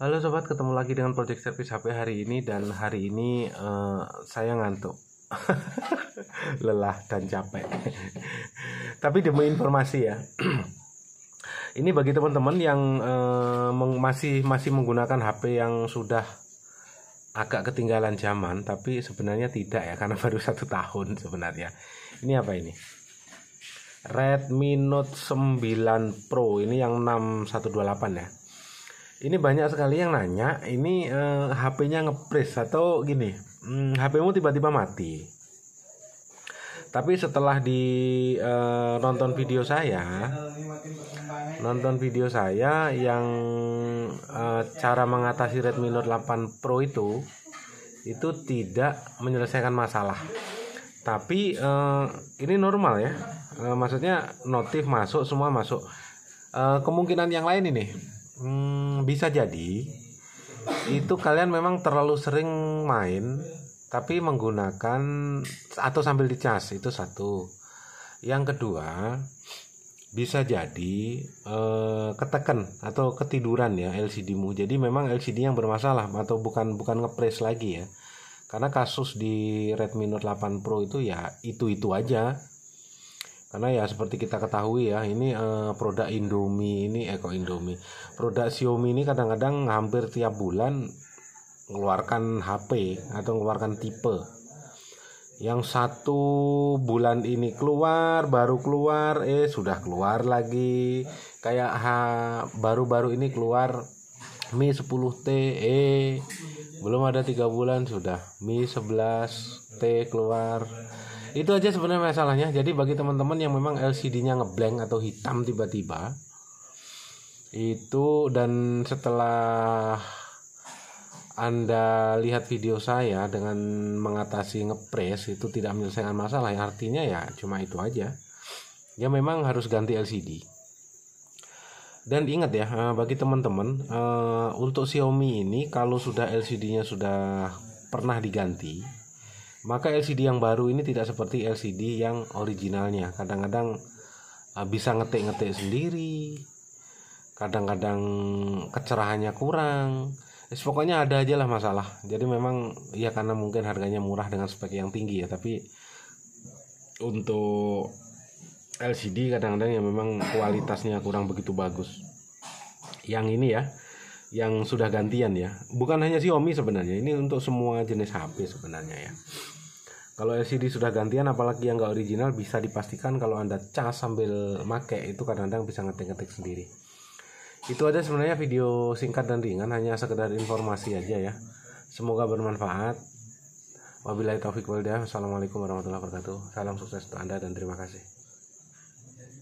Halo sobat, ketemu lagi dengan Project Service HP hari ini dan hari ini uh, saya ngantuk. Lelah dan capek. Tapi demi informasi ya. ini bagi teman-teman yang uh, masih masih menggunakan HP yang sudah agak ketinggalan zaman tapi sebenarnya tidak ya karena baru satu tahun sebenarnya. Ini apa ini? Redmi Note 9 Pro ini yang 6128 ya ini banyak sekali yang nanya ini uh, eh, HP-nya ngepres atau gini hmm, HP-mu tiba-tiba mati tapi setelah di uh, nonton video saya nonton video saya yang uh, cara mengatasi Redmi Note 8 Pro itu itu tidak menyelesaikan masalah tapi uh, ini normal ya uh, maksudnya notif masuk semua masuk uh, kemungkinan yang lain ini hmm, bisa jadi itu kalian memang terlalu sering main tapi menggunakan atau sambil dicas itu satu yang kedua bisa jadi eh, ketekan atau ketiduran ya LCD-mu. Jadi memang LCD yang bermasalah atau bukan bukan ngepres lagi ya. Karena kasus di Redmi Note 8 Pro itu ya itu-itu aja karena ya seperti kita ketahui ya ini uh, produk Indomie ini Eko eh, Indomie produk Xiaomi ini kadang-kadang hampir tiap bulan mengeluarkan HP atau mengeluarkan tipe yang satu bulan ini keluar baru keluar eh sudah keluar lagi kayak ha, baru-baru ini keluar Mi 10T eh belum ada tiga bulan sudah Mi 11T keluar itu aja sebenarnya masalahnya jadi bagi teman-teman yang memang LCD-nya ngeblank atau hitam tiba-tiba itu dan setelah anda lihat video saya dengan mengatasi ngepres itu tidak menyelesaikan masalah yang artinya ya cuma itu aja ya memang harus ganti LCD dan ingat ya eh, bagi teman-teman eh, untuk Xiaomi ini kalau sudah LCD-nya sudah pernah diganti maka LCD yang baru ini tidak seperti LCD yang originalnya. Kadang-kadang ah, bisa ngetik-ngetik sendiri. Kadang-kadang kecerahannya kurang. Yes, eh, pokoknya ada aja lah masalah. Jadi memang ya karena mungkin harganya murah dengan spek yang tinggi ya, tapi untuk LCD kadang-kadang ya memang kualitasnya kurang begitu bagus. Yang ini ya, yang sudah gantian ya. Bukan hanya Xiaomi sebenarnya, ini untuk semua jenis HP sebenarnya ya. Kalau LCD sudah gantian apalagi yang nggak original bisa dipastikan kalau Anda cas sambil make itu kadang-kadang bisa ngetik-ngetik sendiri. Itu aja sebenarnya video singkat dan ringan hanya sekedar informasi aja ya. Semoga bermanfaat. Wabillahi taufik walhidayah. Wassalamualaikum warahmatullahi wabarakatuh. Salam sukses untuk Anda dan terima kasih.